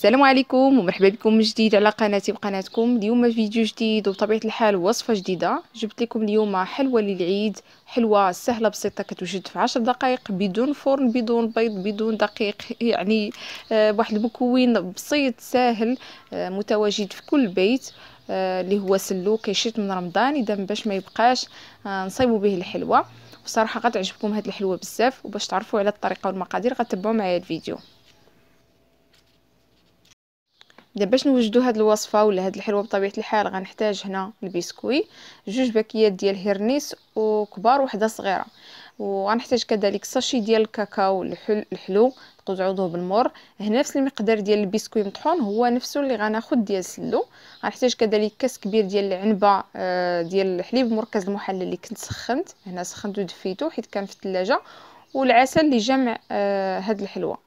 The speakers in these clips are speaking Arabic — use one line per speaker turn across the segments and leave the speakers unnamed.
السلام عليكم ومرحبا بكم من جديد على قناتي وقناتكم اليوم فيديو جديد وبطبيعه الحال وصفه جديده جبت لكم اليوم حلوى للعيد حلوى سهله بسيطه كتوجد في عشر دقائق بدون فرن بدون بيض بدون دقيق يعني آه، بواحد المكون بسيط ساهل آه، متواجد في كل بيت آه، اللي هو سلو كيشيط من رمضان اذا باش ما يبقاش نصيبوا به الحلوة وصراحة غتعجبكم هاد الحلوى بزاف وباش تعرفوا على الطريقه والمقادير غتبعوا معايا الفيديو دابا باش نوجدو هاد الوصفه ولا هاد الحلوه بطبيعه الحال غنحتاج هنا البسكوي جوج باكيات ديال هرنيس وكبار وحده صغيره وغنحتاج كذلك ساشي ديال الكاكاو الحلو تقدروا بالمر هنا نفس المقدار ديال البسكوي مطحون هو نفسه اللي غناخد ديال السلو غنحتاج كذلك كاس كبير ديال العنبه آه، ديال الحليب مركز المحلى اللي كنت سخنت هنا سخنت ودفيته حيت كان في الثلاجه والعسل جمع آه، هاد الحلوه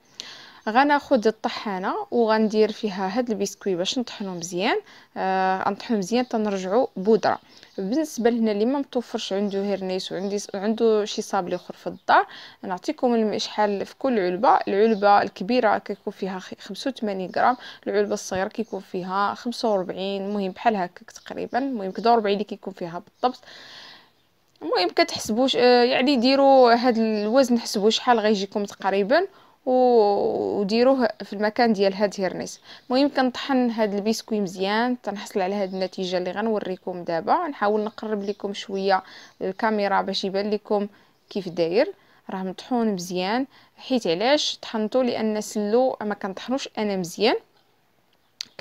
غناخد الطحانه وغندير فيها هاد البسكوي باش نطحنو مزيان آه نطحنو مزيان تنرجعو بودره بالنسبه لهنا اللي ما متوفرش عنده هيرنيس وعندي عنده شي صابلي اخر في الدار نعطيكم شحال في كل علبه العلبه الكبيره كيكون فيها 85 غرام العلبه الصغيره كيكون فيها 45 المهم بحال هكاك تقريبا المهم كدا 40 اللي كيكون فيها بالضبط المهم كتحسبوش آه، يعني ديروا هاد الوزن حسبوا شحال غيجيكم تقريبا وديروه في المكان ديال هاد هيرنيس المهم كنطحن هاد البسكوي مزيان تنحصل على هاد النتيجه اللي غنوريكم دابا نحاول نقرب لكم شويه الكاميرا باش يبان لكم كيف داير راه مطحون مزيان حيت علاش طحنتو لان سلو ما كنطحنوش انا مزيان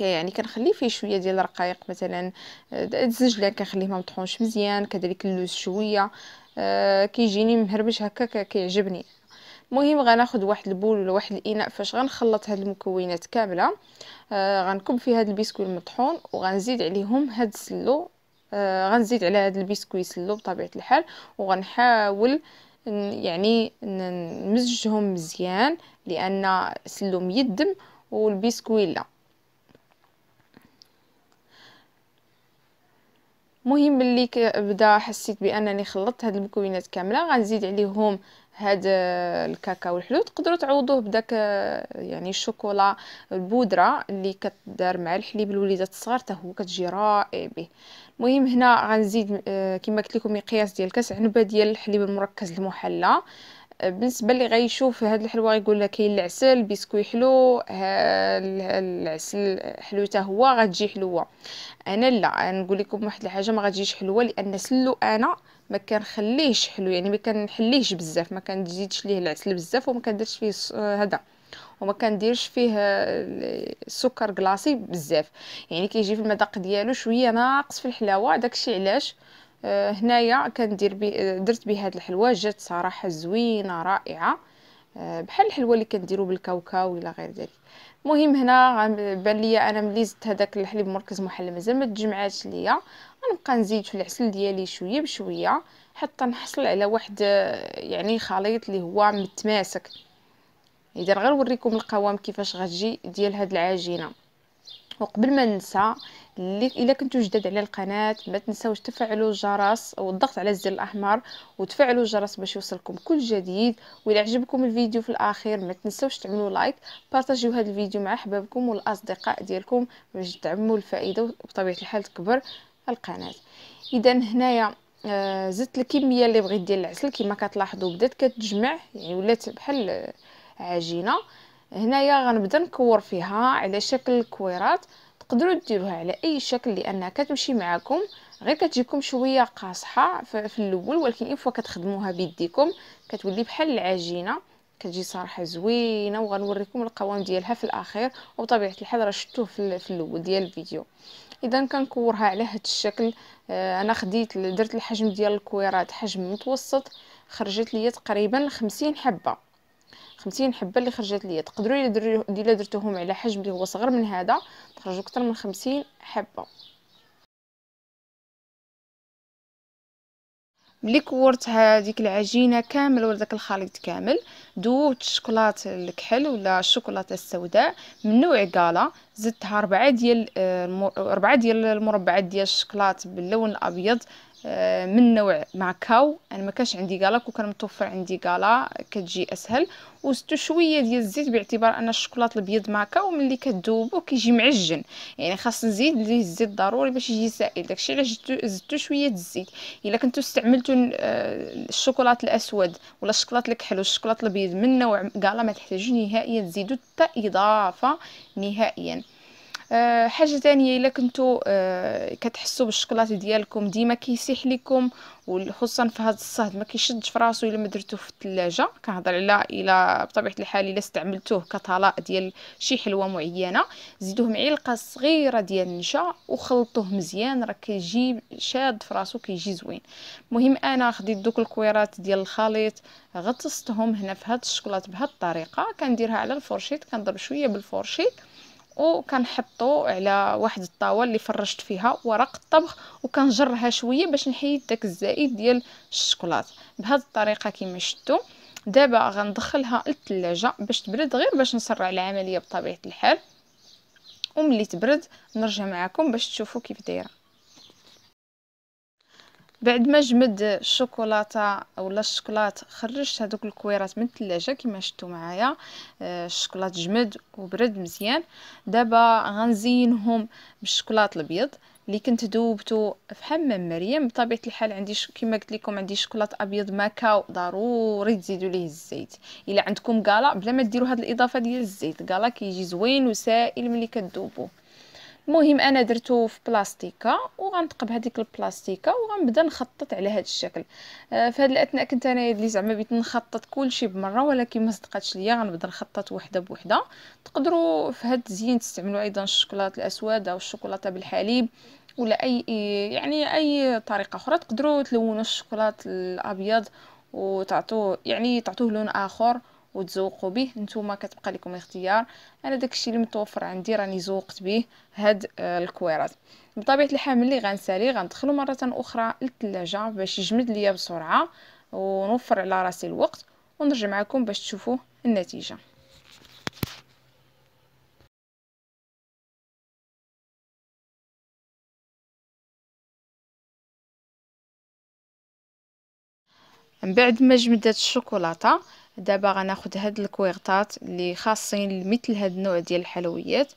يعني كنخلي فيه شويه ديال الرقائق مثلا الزجلان كنخليه ما مطحونش مزيان كذلك اللوز شويه آه، كيجيني مهربش هكا كيعجبني مهم غناخد واحد البول ولا واحد الاناء فاش غنخلط هاد المكونات كامله آه غنكب في هاد البسكويت المطحون وغنزيد عليهم هاد السلو آه غنزيد على هاد البسكويت سلو بطبيعه الحال وغنحاول يعني نمزجهم مزيان لان السلو ميدم والبسكويت لا مهم ملي بدا حسيت بانني خلطت هاد المكونات كامله غنزيد عليهم هاد آه، الكاكاو الحلو تقدروا تعوضوه بداك آه، يعني الشوكولا البودره اللي كتدار مع الحليب الوليدات الصغار حتى هو كتجي رائع به المهم هنا غنزيد آه، كما قلت لكم مقياس ديال كاس عنبه ديال الحليب المركز المحلى بالنسبه اللي غيشوف هاد الحلوى يقول لك كاين العسل بسكوي حلو العسل حلو حتى هو غتجي حلوه انا لا نقول لكم واحد الحاجه ما غتجيش حلوه لان سلو انا ما كنخليهش حلو يعني ما كنحليهش بزاف ما كنزيدش ليه العسل بزاف وما كنديرش فيه هذا وما كنديرش فيه السكر كلاصي بزاف يعني كيجي في المذاق ديالو شويه ناقص في الحلاوه داكشي علاش آه، هنايا كندير بي آه، درت به هاد الحلوى جات صراحه زوينه رائعه آه، بحال الحلوى اللي كنديرو بالكاوكاو الى غير ذلك المهم هنا بان ليا انا ملي زدت هذاك الحليب مركز محلى مازال ما تجمعاتش ليا غنبقى نزيد في العسل ديالي شويه بشويه حتى نحصل على واحد يعني خليط اللي هو متماسك اذا نوريكم القوام كيفاش غتجي ديال هاد العجينه وقبل ما ننسى الا كنتو جداد على القناه ما تنساوش تفعلوا الجرس والضغط على الزر الاحمر وتفعلوا الجرس باش يوصلكم كل جديد واذا عجبكم الفيديو في الاخير ما تنساوش تعملوا لايك بارطاجيو هذا الفيديو مع احبابكم والاصدقاء ديالكم باش تعموا الفائده وبطبيعه الحال تكبر القناه اذا هنايا آه زدت الكميه اللي بغيت ديال العسل كما كتلاحظوا بدات كتجمع يعني ولات بحال آه، عجينه هنايا غنبدا نكور فيها على شكل كويرات تقدروا ديروها على اي شكل لانها كتمشي معاكم غير كتجيكم شويه قاصحه في الاول ولكن ان فوا كتخدموها بيديكم كتولي بحال العجينه كتجي صراحه زوينه وغنوريكم القوام ديالها في الاخير وبطبيعه الحال راه شفتوه في الاول ديال الفيديو اذا كنكورها على هذا الشكل آه، انا خديت درت الحجم ديال الكويرات حجم متوسط خرجت لي تقريبا 50 حبه خمسين حبه اللي خرجت ليا تقدروا الا درتوهم على حجم اللي هو صغر من هذا تخرجوا اكثر من خمسين حبه ملي كورت هذيك العجينه كامل ولا داك الخليط كامل دوبت الشوكولات الكحل ولا الشوكولاته السوداء من نوع كالا زدتها ربعة ديال آه، ربعة ديال المربعات ديال الشوكولات باللون الابيض آه، من نوع ماكاو انا ما كانش عندي قالا كون كان متوفر عندي قالا كتجي اسهل وستو شويه ديال الزيت باعتبار ان الشوكولاط الابيض ماكاو ملي كذوبو كيجي معجن يعني خاص نزيد ليه الزيت ضروري باش يجي سائل داكشي علاش زدتو شويه الزيت الا كنتو استعملتو آه، الشوكولاط الاسود ولا الشوكولاط الكحل والشوكولاط الابيض من نوع قالا ما تحتاجو نهائيا تزيدو حتى اضافه نهائيا آه، حاجه تانية الا كنتو آه، كتحسوا بالشكلاط ديالكم ديما كيسيح لكم وخصوصا في هذا الصهد ما كيشدش في راسو الا ما درتوه في الثلاجه كنهضر على الا بطبيعه الحال الا استعملتوه كطلاء ديال شي حلوه معينه زيدوه معلقه صغيره ديال النشا وخلطوه مزيان راه كيجي شاد في راسو كيجي زوين المهم انا خديت دوك الكويرات ديال الخليط غطستهم هنا في هذا الشكلاط بهذه الطريقه كنديرها على الفرشيط كنضرب شويه بالفرشيط وكنحطو على واحد الطاوله اللي فرشت فيها ورق الطبخ وكنجرها شويه باش نحيد داك الزائد ديال الشكلاط بهذه الطريقه كما شفتوا دابا غندخلها للثلاجه باش تبرد غير باش نسرع العمليه بطبيعه الحال وملي تبرد نرجع معكم باش تشوفوا كيف دايره بعد ما جمد الشوكولاته اولا الشكلاط خرجت هذوك الكويرات من الثلاجه كما شفتوا معايا آه، الشكلاط جمد وبرد مزيان دابا غنزينهم بالشكلاط الابيض اللي كنت ذوبته في حمام مريم بطبيعه الحال عندي ش... كما قلت لكم عندي شكلاط ابيض ماكاو ضروري تزيدوا ليه الزيت الا عندكم كالا بلا ما ديروا هاد الاضافه ديال الزيت كالا كيجي زوين وسائل ملي كتذوبوه المهم انا درتو في بلاستيكه وغنثقب هذيك البلاستيكه وغنبدا نخطط على هذا الشكل آه في هذه الاثناء كنت انا اللي زعما بغيت نخطط كلشي بمره ولكن ما صدقاتش ليا غنبدا نخطط وحده بوحده تقدروا في هذا التزيين تستعملوا ايضا الشوكولاته الاسود او الشوكولاته بالحليب ولا اي يعني اي طريقه اخرى تقدروا تلونوا الشوكولاته الابيض وتعطوه يعني تعطوه لون اخر وتزوقوا به نتوما كتبقى لكم الاختيار انا داكشي اللي متوفر عندي راني زوقت به هاد آه، الكويرات بطبيعه الحال ملي غنسالي غندخلو مره اخرى للثلاجه باش يجمد ليا بسرعه ونوفر على راسي الوقت ونرجع معكم باش تشوفوا النتيجه من بعد ما جمدت الشوكولاته دابا غناخد هاد الكويرطات اللي خاصين مثل هاد النوع ديال الحلويات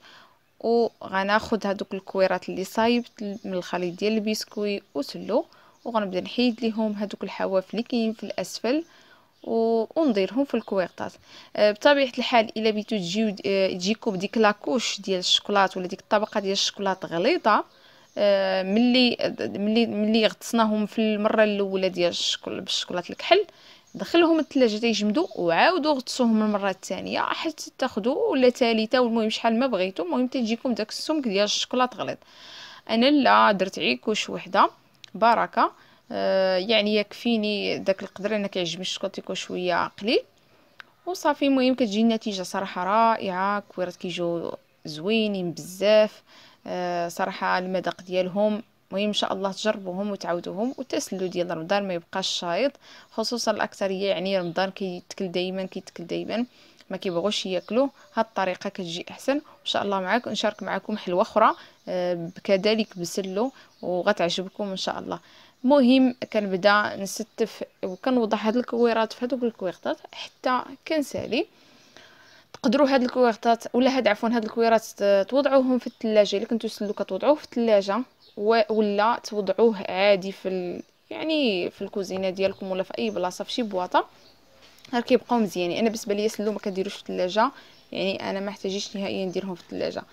وغناخد هادوك الكويرات اللي صايبت من الخليط ديال البسكوي وسلو وغنبدا نحيد ليهم هادوك الحواف اللي كاين في الاسفل ونديرهم في الكويرطات آه، بطبيعه الحال الا بيتو تجيو آه، تجيكم بديك لاكوش ديال الشكلاط ولا ديك الطبقه ديال الشكلاط غليظه آه، ملي ملي ملي غطسناهم في المره الاولى ديال الشوكولات بالشكلاط الكحل دخلهم الثلاجة يجمدوا وعاودوا غطسوهم المره الثانيه حتى تاخذوا ولا ثالثه والمهم شحال ما بغيتو المهم تجيكم داك السمك ديال الشوكولاط غليظ انا لا درت عيكوش وحده بركه آه يعني يكفيني داك القدر انا كيعجبني الشوكولاط يكون شويه قليل وصافي المهم كتجي النتيجه صراحه رائعه كويرات كيجيو زوينين بزاف آه صراحه المذاق ديالهم المهم ان شاء الله تجربوهم وتعاودوهم والتسلل ديال رمضان ما يبقاش شايط خصوصا الاكثريه يعني رمضان كيتكل دائما كيتكل دائما ما كيبغوش ياكلوه هاد الطريقه كتجي احسن ان شاء الله معاك نشارك معكم حلوه اخرى آه، كذلك بسلو وغتعجبكم ان شاء الله مهم كنبدا نستف وكنوضح هاد الكويرات في هادوك الكويرطات حتى كنسالي تقدروا هاد الكويرطات ولا هاد عفوا هاد الكويرات توضعوهم في الثلاجه الا كنتو سلو كتوضعوه في الثلاجه ولا توضعوه عادي في ال... يعني في الكوزينه ديالكم ولا في اي بلاصه في شي بواطه راه كيبقاو مزيانين انا بالنسبه ليا سلو ما كديروش في الثلاجه يعني انا ما احتاجيش نهائيا نديرهم في الثلاجه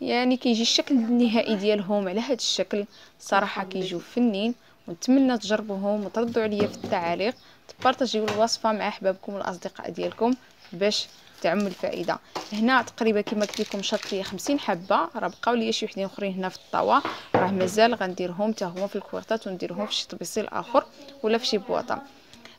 يعني كيجي الشكل النهائي ديالهم على هذا الشكل صراحه كيجيو فنين ونتمنى تجربوهم وتردوا عليا في التعاليق تبارطاجيو الوصفه مع احبابكم والاصدقاء ديالكم باش تعم الفائده هنا تقريبا كما قلت لكم شرط لي 50 حبه راه بقاو لي شي وحدين اخرين هنا في الطاوه راه مازال غنديرهم حتى هما في الكويرتات ونديرهم في شي طبيسيل اخر ولا في شي بواطه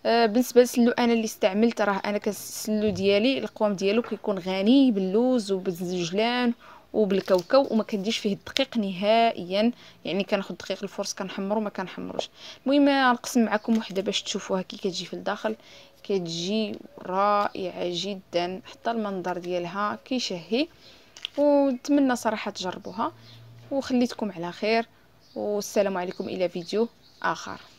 آه بالنسبه للسلو انا اللي استعملت راه انا كنسلو ديالي القوام ديالو كيكون غني باللوز وبالزجلان وبالكاوكاو وما كنديش فيه الدقيق نهائيا يعني كناخذ دقيق الفرص كنحمرو ما كنحمروش المهم غنقسم معكم وحده باش تشوفوها كي كتجي في الداخل كتجي رائعه جدا حتى المنظر ديالها كيشهي ونتمنى صراحه تجربوها وخليتكم على خير والسلام عليكم الى فيديو اخر